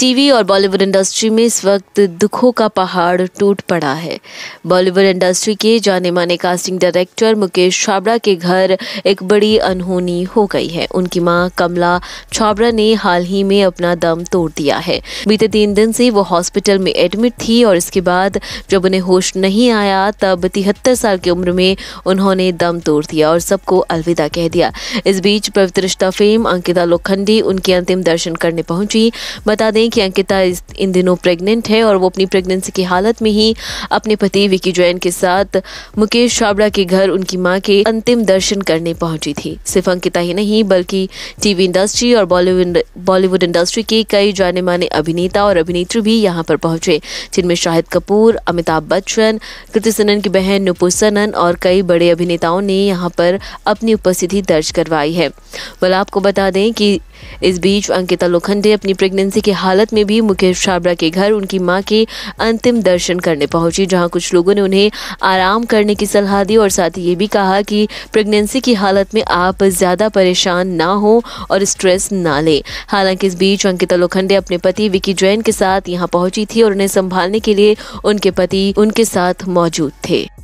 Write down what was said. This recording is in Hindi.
टीवी और बॉलीवुड इंडस्ट्री में इस वक्त दुखों का पहाड़ टूट पड़ा है बॉलीवुड इंडस्ट्री के जाने माने कास्टिंग डायरेक्टर मुकेश छाबड़ा के घर एक बड़ी अनहोनी हो गई है उनकी मां कमला छाबड़ा ने हाल ही में अपना दम तोड़ दिया है बीते तीन दिन से वो हॉस्पिटल में एडमिट थी और इसके बाद जब उन्हें होश नहीं आया तब तिहत्तर साल की उम्र में उन्होंने दम तोड़ दिया और सबको अलविदा कह दिया इस बीच पवित्र रिश्ता फेम अंकिता लोखंडी उनके अंतिम दर्शन करने पहुंची बता दें हैं कि अंकिता इस इन दिनों प्रेग्नेंट है और वो अपनी प्रेगनेंसी की हालत में ही अपने पति विकी जैन के साथ मुकेश छाबड़ा के घर उनकी माँ के अंतिम दर्शन करने पहुंची थी सिर्फ अंकिता ही नहीं बल्कि टीवी इंडस्ट्री और बॉलीवुड बॉलीवुड इंडस्ट्री के कई जाने माने अभिनेता और अभिनेत्री भी यहाँ पर पहुंचे जिनमें शाहिद कपूर अमिताभ बच्चन कृति सनन की बहन नुपुर सनन और कई बड़े अभिनेताओं ने यहाँ पर अपनी उपस्थिति दर्ज करवाई है बल आपको बता दें कि इस बीच अंकिता लोखंडे अपनी प्रेगनेंसी की हालत में भी मुकेश छाबड़ा के घर उनकी मां के अंतिम दर्शन करने पहुंची जहां कुछ लोगों ने उन्हें आराम करने की सलाह दी और साथ ही ये भी कहा कि प्रेगनेंसी की हालत में आप ज़्यादा परेशान ना हो और स्ट्रेस ना लें हालांकि इस बीच अंकिता लोखंडे अपने पति विकी जैन के साथ यहाँ पहुंची थी और उन्हें संभालने के लिए उनके पति उनके साथ मौजूद थे